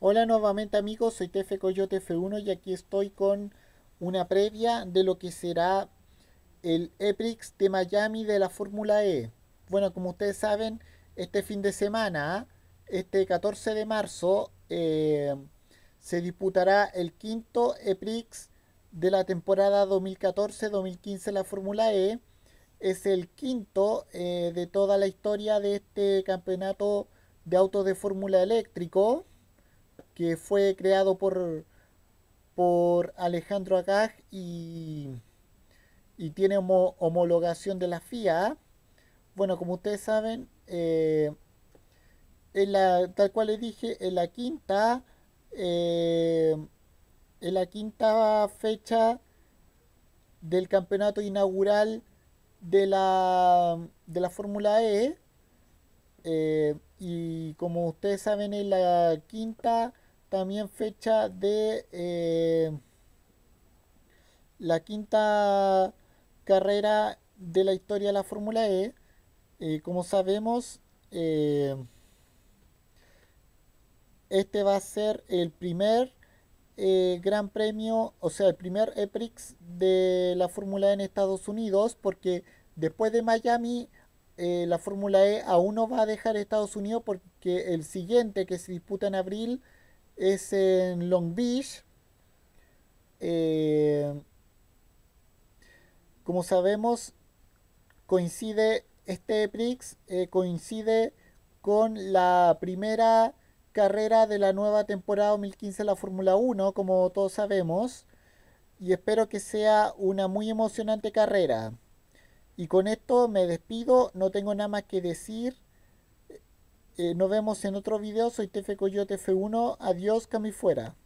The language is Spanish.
Hola nuevamente amigos, soy TF Coyote F1 y aquí estoy con una previa de lo que será el EPRIX de Miami de la Fórmula E. Bueno, como ustedes saben, este fin de semana, este 14 de marzo, eh, se disputará el quinto EPRIX de la temporada 2014-2015 de la Fórmula E. Es el quinto eh, de toda la historia de este campeonato de autos de fórmula eléctrico que fue creado por, por Alejandro Agag y, y tiene homologación de la FIA. Bueno, como ustedes saben, eh, en la, tal cual les dije, en la quinta, eh, en la quinta fecha del campeonato inaugural de la, de la Fórmula E. Eh, y como ustedes saben, en la quinta también fecha de eh, la quinta carrera de la historia de la Fórmula E. Eh, como sabemos, eh, este va a ser el primer gran premio, o sea, el primer EPRIX de la Fórmula E en Estados Unidos, porque después de Miami, la Fórmula E aún no va a dejar Estados Unidos porque el siguiente que se disputa en abril es en Long Beach. Eh, como sabemos, coincide este Prix eh, coincide con la primera carrera de la nueva temporada 2015 de la Fórmula 1, como todos sabemos, y espero que sea una muy emocionante carrera. Y con esto me despido, no tengo nada más que decir. Eh, nos vemos en otro video. Soy TF Coyote F1. Adiós, Cami fuera.